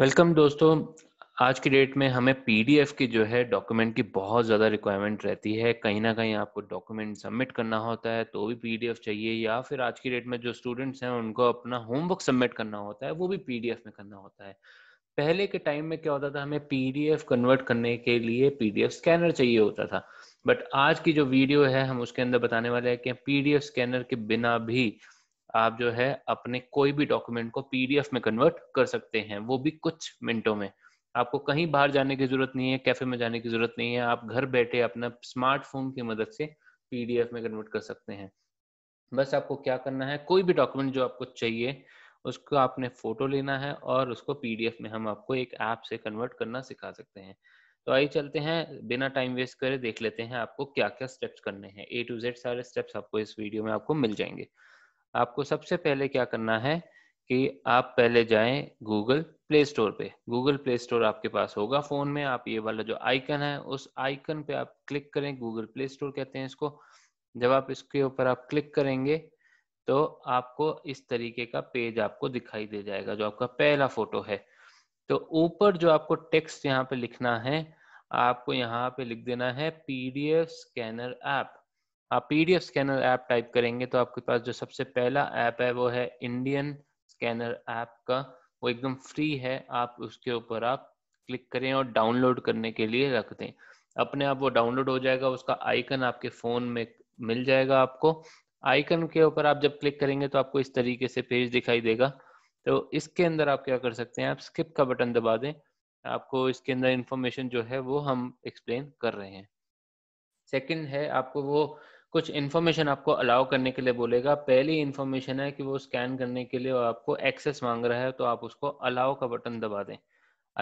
welcome दोस्तों आज की डेट में हमें पीडीएफ की जो है डॉक्यूमेंट की बहुत ज़्यादा रिक्वायरमेंट रहती है कहीं ना कहीं आपको डॉक्यूमेंट सबमिट करना होता है तो भी पीडीएफ चाहिए या फिर आज की डेट में जो स्टूडेंट्स हैं उनको अपना होमवर्क सबमिट करना होता है वो भी पीडीएफ में करना होता है पहले के टाइम में क्या होता था हमें पीडीएफ कन्वर्ट करने के लिए पीडीएफ स्कैनर चाहिए होता था बट आज की जो वीडियो है हम उसके अंदर बताने वाले हैं कि पीडीएफ स्कैनर के बिना भी आप जो है अपने कोई भी डॉक्यूमेंट को पीडीएफ में कन्वर्ट कर सकते हैं वो भी कुछ मिनटों में आपको कहीं बाहर जाने की जरूरत नहीं है कैफे में जाने की जरूरत नहीं है आप घर बैठे अपना स्मार्टफोन की मदद से पीडीएफ में कन्वर्ट कर सकते हैं बस आपको क्या करना है कोई भी डॉक्यूमेंट जो आपको चाहिए उसको आपने फोटो लेना है और उसको पीडीएफ में हम आपको एक ऐप से कन्वर्ट करना सिखा सकते हैं तो आइए चलते हैं बिना टाइम वेस्ट करे देख लेते हैं आपको क्या क्या स्टेप्स करने हैं ए टू जेड सारे स्टेप्स आपको इस वीडियो में आपको मिल जाएंगे आपको सबसे पहले क्या करना है कि आप पहले जाएं गूगल प्ले स्टोर पे गूगल प्ले स्टोर आपके पास होगा फोन में आप ये वाला जो आइकन है उस आइकन पे आप क्लिक करें गूगल प्ले स्टोर कहते हैं इसको जब आप इसके ऊपर आप क्लिक करेंगे तो आपको इस तरीके का पेज आपको दिखाई दे जाएगा जो आपका पहला फोटो है तो ऊपर जो आपको टेक्स्ट यहाँ पे लिखना है आपको यहाँ पे लिख देना है पीडीएफ स्कैनर ऐप आप पीडीएफ स्कैनर ऐप टाइप करेंगे तो आपके पास जो सबसे पहला ऐप है वो है इंडियन स्कैनर ऐप का वो एकदम फ्री है आप उसके ऊपर आप क्लिक करें और डाउनलोड करने के लिए रख दें अपने आप वो डाउनलोड हो जाएगा उसका आइकन आपके फ़ोन में मिल जाएगा आपको आइकन के ऊपर आप जब क्लिक करेंगे तो आपको इस तरीके से पेज दिखाई देगा तो इसके अंदर आप क्या कर सकते हैं आप स्किप का बटन दबा दें आपको इसके अंदर इंफॉर्मेशन जो है वो हम एक्सप्लेन कर रहे हैं सेकंड है आपको वो कुछ इन्फॉर्मेशन आपको अलाउ करने के लिए बोलेगा पहली इन्फॉर्मेशन है कि वो स्कैन करने के लिए आपको एक्सेस मांग रहा है तो आप उसको अलाउ का बटन दबा दें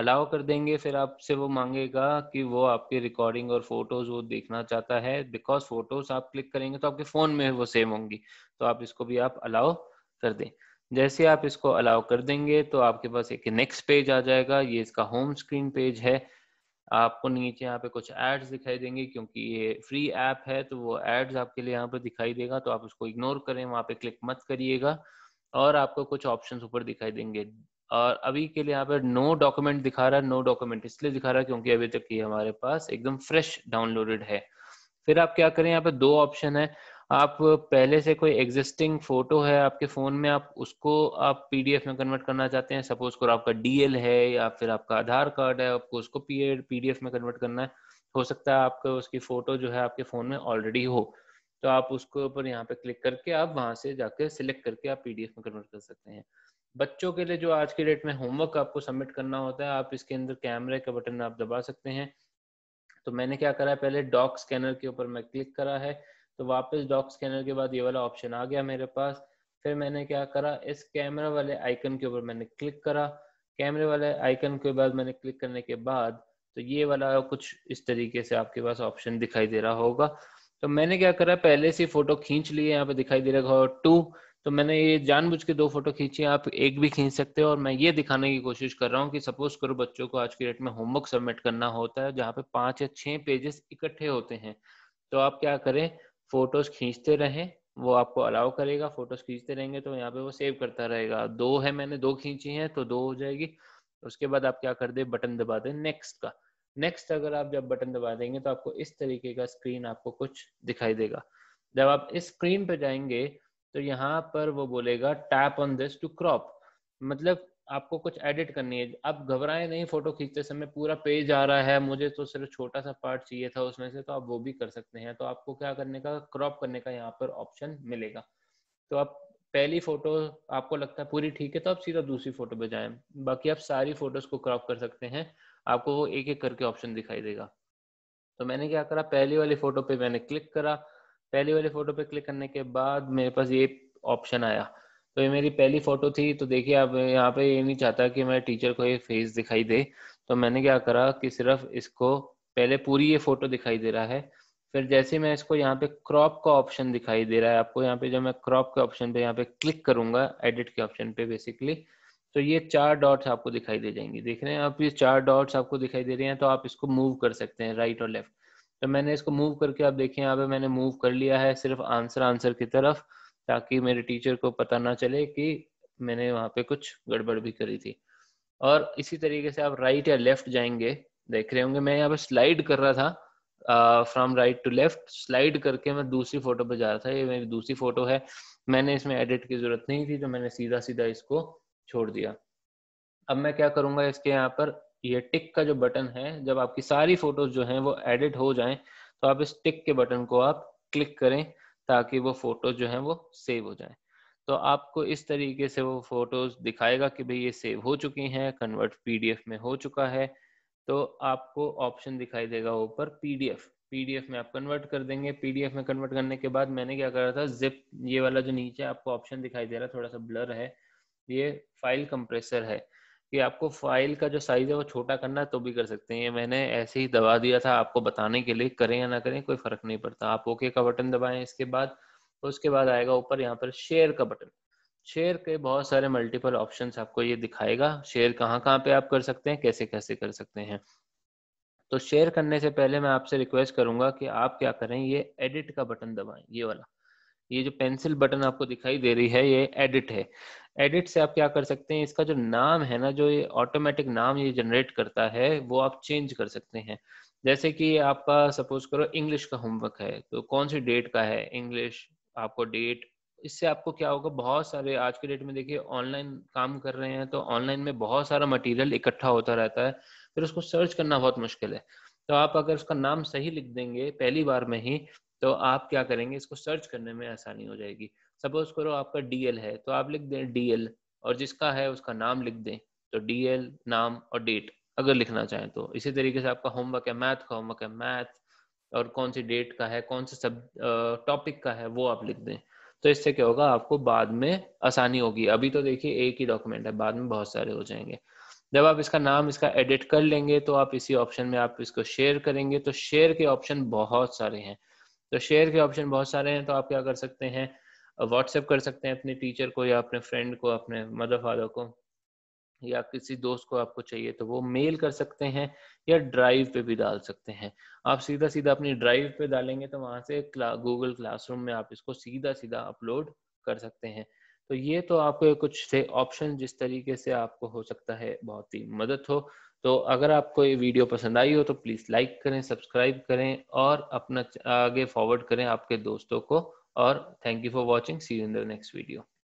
अलाउ कर देंगे फिर आपसे वो मांगेगा कि वो आपकी रिकॉर्डिंग और फोटोज वो देखना चाहता है बिकॉज फोटोज आप क्लिक करेंगे तो आपके फोन में वो सेम होंगी तो आप इसको भी आप अलाउ कर दें जैसे आप इसको अलाउ कर देंगे तो आपके पास एक नेक्स्ट पेज आ जाएगा ये इसका होम स्क्रीन पेज है आपको नीचे यहाँ पे कुछ एड्स दिखाई देंगे क्योंकि ये फ्री ऐप है तो वो एड्स आपके लिए यहाँ पे दिखाई देगा तो आप उसको इग्नोर करें वहाँ पे क्लिक मत करिएगा और आपको कुछ ऑप्शंस ऊपर दिखाई देंगे और अभी के लिए यहाँ पे नो डॉक्यूमेंट दिखा रहा है नो डॉक्यूमेंट इसलिए दिखा रहा है क्योंकि अभी तक ये हमारे पास एकदम फ्रेश डाउनलोडेड है फिर आप क्या करें यहाँ पे दो ऑप्शन है आप पहले से कोई एग्जिस्टिंग फोटो है आपके फोन में आप उसको आप पीडीएफ में कन्वर्ट करना चाहते हैं सपोज करो आपका डीएल है या फिर आपका आधार कार्ड है आपको उसको पीडीएफ में कन्वर्ट करना है हो सकता है आपका उसकी फोटो जो है आपके फोन में ऑलरेडी हो तो आप उसके ऊपर यहाँ पे क्लिक करके आप वहां से जाके सिलेक्ट करके आप पीडीएफ में कन्वर्ट कर सकते हैं बच्चों के लिए जो आज के डेट में होमवर्क आपको सबमिट करना होता है आप इसके अंदर कैमरे का बटन आप दबा सकते हैं तो मैंने क्या करा है पहले डॉक स्कैनर के ऊपर मैं क्लिक करा है तो वापस डॉक स्कैनर के बाद ये वाला ऑप्शन आ गया मेरे पास फिर मैंने क्या करा इस कैमरा वाले आइकन के ऊपर मैंने क्लिक करा कैमरे वाले आइकन के बाद मैंने क्लिक करने के बाद तो ये वाला कुछ इस तरीके से आपके पास ऑप्शन दिखाई दे रहा होगा तो मैंने क्या करा पहले से फोटो खींच ली है यहाँ पे दिखाई दे रहा है टू तो मैंने ये जानबूझ के दो फोटो खींची आप एक भी खींच सकते हो और मैं ये दिखाने की कोशिश कर रहा हूँ कि सपोज करो बच्चों को आज की डेट में होमवर्क सबमिट करना होता है जहाँ पे पांच या छह पेजेस इकट्ठे होते हैं तो आप क्या करें फोटोज खींचते रहें वो आपको अलाउ करेगा फोटोज खींचते रहेंगे तो यहाँ पे वो सेव करता रहेगा दो है मैंने दो खींची है तो दो हो जाएगी उसके बाद आप क्या कर दे बटन दबा दें नेक्स्ट का नेक्स्ट अगर आप जब बटन दबा देंगे तो आपको इस तरीके का स्क्रीन आपको कुछ दिखाई देगा जब आप इस स्क्रीन पे जाएंगे तो यहाँ पर वो बोलेगा tap on this to crop मतलब आपको कुछ एडिट करनी है आप घबराएं नहीं फोटो खींचते समय पूरा पेज आ रहा है मुझे तो सिर्फ छोटा सा पार्ट चाहिए था उसमें से तो आप वो भी कर सकते हैं तो आपको क्या करने का क्रॉप करने का यहाँ पर ऑप्शन मिलेगा तो आप पहली फोटो आपको लगता है पूरी ठीक है तो आप सीधा दूसरी फोटो पे जाएं बाकी आप सारी फोटोज को क्रॉप कर सकते हैं आपको वो एक एक करके ऑप्शन दिखाई देगा तो मैंने क्या करा पहली वाली फोटो पे मैंने क्लिक करा पहली वाली फोटो पे क्लिक करने के बाद मेरे पास ये ऑप्शन आया तो ये मेरी पहली फोटो थी तो देखिए आप यहाँ पे ये नहीं चाहता कि मैं टीचर को ये फेस दिखाई दे तो मैंने क्या करा कि सिर्फ इसको पहले पूरी ये फोटो दिखाई दे रहा है फिर जैसे मैं इसको यहाँ पे क्रॉप का ऑप्शन दिखाई दे रहा है आपको यहाँ पे जब मैं क्रॉप के ऑप्शन पे यहाँ पे क्लिक करूंगा एडिट के ऑप्शन पे बेसिकली तो ये चार डॉट्स आपको दिखाई दे जाएंगे देख रहे हैं आप ये चार डॉट्स आपको दिखाई दे रहे हैं तो आप इसको मूव कर सकते हैं राइट और लेफ्ट तो मैंने इसको मूव करके आप देखिए यहाँ पे मैंने मूव कर लिया है सिर्फ आंसर आंसर की तरफ ताकि मेरे टीचर को पता ना चले कि मैंने वहां पे कुछ गड़बड़ भी करी थी और इसी तरीके से आप राइट या लेफ्ट जाएंगे देख रहे होंगे मैं यहाँ पे स्लाइड कर रहा था from right to left slide करके मैं दूसरी फोटो पर जा रहा था ये मेरी दूसरी फोटो है मैंने इसमें एडिट की जरूरत नहीं थी तो मैंने सीधा सीधा इसको छोड़ दिया अब मैं क्या करूंगा इसके यहाँ पर ये टिक का जो बटन है जब आपकी सारी फोटोज जो हैं वो एडिट हो जाएं तो आप इस टिक के बटन को आप क्लिक करें ताकि वो फोटोज जो हैं वो सेव हो जाएं तो आपको इस तरीके से वो फोटोज दिखाएगा कि भाई ये सेव हो चुकी हैं कन्वर्ट पीडीएफ में हो चुका है तो आपको ऑप्शन दिखाई देगा ऊपर पीडीएफ पीडीएफ में आप कन्वर्ट कर देंगे पीडीएफ में कन्वर्ट करने के बाद मैंने क्या करा था जिप ये वाला जो नीचे आपको ऑप्शन दिखाई दे रहा है थोड़ा सा ब्लर है ये फाइल कंप्रेसर है कि आपको फाइल का जो साइज है वो छोटा करना है तो भी कर सकते हैं ये मैंने ऐसे ही दबा दिया था आपको बताने के लिए करें या ना करें कोई फर्क नहीं पड़ता आप ओके का बटन दबाएं इसके बाद उसके बाद आएगा ऊपर यहाँ पर शेयर का बटन शेयर के बहुत सारे मल्टीपल ऑप्शन आपको ये दिखाएगा शेयर कहाँ कहाँ पे आप कर सकते हैं कैसे कैसे कर सकते हैं तो शेयर करने से पहले मैं आपसे रिक्वेस्ट करूंगा कि आप क्या करें ये एडिट का बटन दबाएं ये वाला ये जो पेंसिल बटन आपको दिखाई दे रही है ये एडिट है एडिट से आप क्या कर सकते हैं इसका जो नाम है ना जो ये ऑटोमेटिक नाम ये जनरेट करता है वो आप चेंज कर सकते हैं जैसे कि आपका सपोज करो इंग्लिश का होमवर्क है तो कौन सी डेट का है इंग्लिश आपको डेट इससे आपको क्या होगा बहुत सारे आज के डेट में देखिए ऑनलाइन काम कर रहे हैं तो ऑनलाइन में बहुत सारा मटेरियल इकट्ठा होता रहता है फिर उसको सर्च करना बहुत मुश्किल है तो आप अगर उसका नाम सही लिख देंगे पहली बार में ही तो आप क्या करेंगे इसको सर्च करने में आसानी हो जाएगी सपोज करो आपका डीएल है तो आप लिख दें डीएल और जिसका है उसका नाम लिख दें तो डीएल नाम और डेट अगर लिखना चाहें तो इसी तरीके से आपका होमवर्क है मैथ का होमवर्क है मैथ और कौन सी डेट का है कौन से सब टॉपिक का है वो आप लिख दें तो इससे क्या होगा आपको बाद में आसानी होगी अभी तो देखिए एक ही डॉक्यूमेंट है बाद में बहुत सारे हो जाएंगे जब आप इसका नाम इसका एडिट कर लेंगे तो आप इसी ऑप्शन में आप इसको शेयर करेंगे तो शेयर के ऑप्शन बहुत सारे हैं तो शेयर के ऑप्शन बहुत सारे हैं तो आप क्या कर सकते हैं व्हाट्सएप कर सकते हैं अपने टीचर को या अपने फ्रेंड को अपने मदर फादर को या किसी दोस्त को आपको चाहिए तो वो मेल कर सकते हैं या ड्राइव पे भी डाल सकते हैं आप सीधा सीधा अपनी ड्राइव पे डालेंगे तो वहां से क्ला, गूगल क्लासरूम में आप इसको सीधा सीधा अपलोड कर सकते हैं तो ये तो आपको कुछ थे ऑप्शन जिस तरीके से आपको हो सकता है बहुत ही मदद हो तो अगर आपको ये वीडियो पसंद आई हो तो प्लीज़ लाइक करें सब्सक्राइब करें और अपना आगे फॉरवर्ड करें आपके दोस्तों को और thank you for watching see in the next video